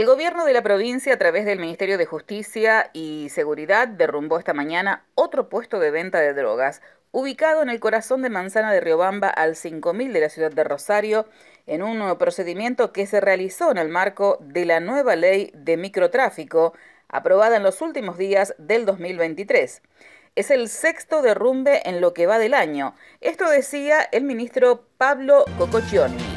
El gobierno de la provincia, a través del Ministerio de Justicia y Seguridad, derrumbó esta mañana otro puesto de venta de drogas, ubicado en el corazón de Manzana de Riobamba al 5000 de la ciudad de Rosario, en un procedimiento que se realizó en el marco de la nueva ley de microtráfico, aprobada en los últimos días del 2023. Es el sexto derrumbe en lo que va del año. Esto decía el ministro Pablo Cococcioni.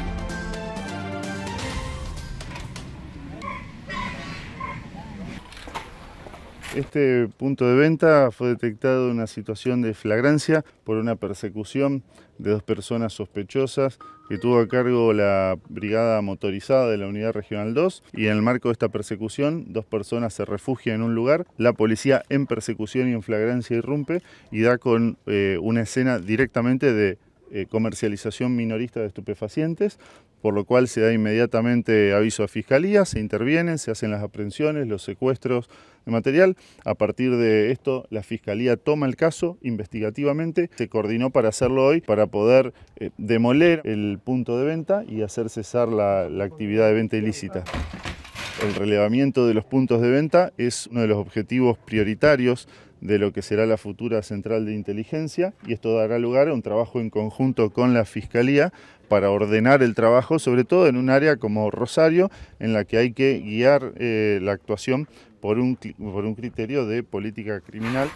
Este punto de venta fue detectado una situación de flagrancia por una persecución de dos personas sospechosas que tuvo a cargo la brigada motorizada de la Unidad Regional 2 y en el marco de esta persecución dos personas se refugian en un lugar, la policía en persecución y en flagrancia irrumpe y da con eh, una escena directamente de eh, comercialización minorista de estupefacientes, por lo cual se da inmediatamente aviso a fiscalía, se intervienen, se hacen las aprehensiones, los secuestros, material. A partir de esto, la Fiscalía toma el caso investigativamente, se coordinó para hacerlo hoy, para poder eh, demoler el punto de venta y hacer cesar la actividad de venta ilícita. El relevamiento de los puntos de venta es uno de los objetivos prioritarios de lo que será la futura central de inteligencia y esto dará lugar a un trabajo en conjunto con la Fiscalía para ordenar el trabajo, sobre todo en un área como Rosario, en la que hay que guiar eh, la actuación por un, por un criterio de política criminal.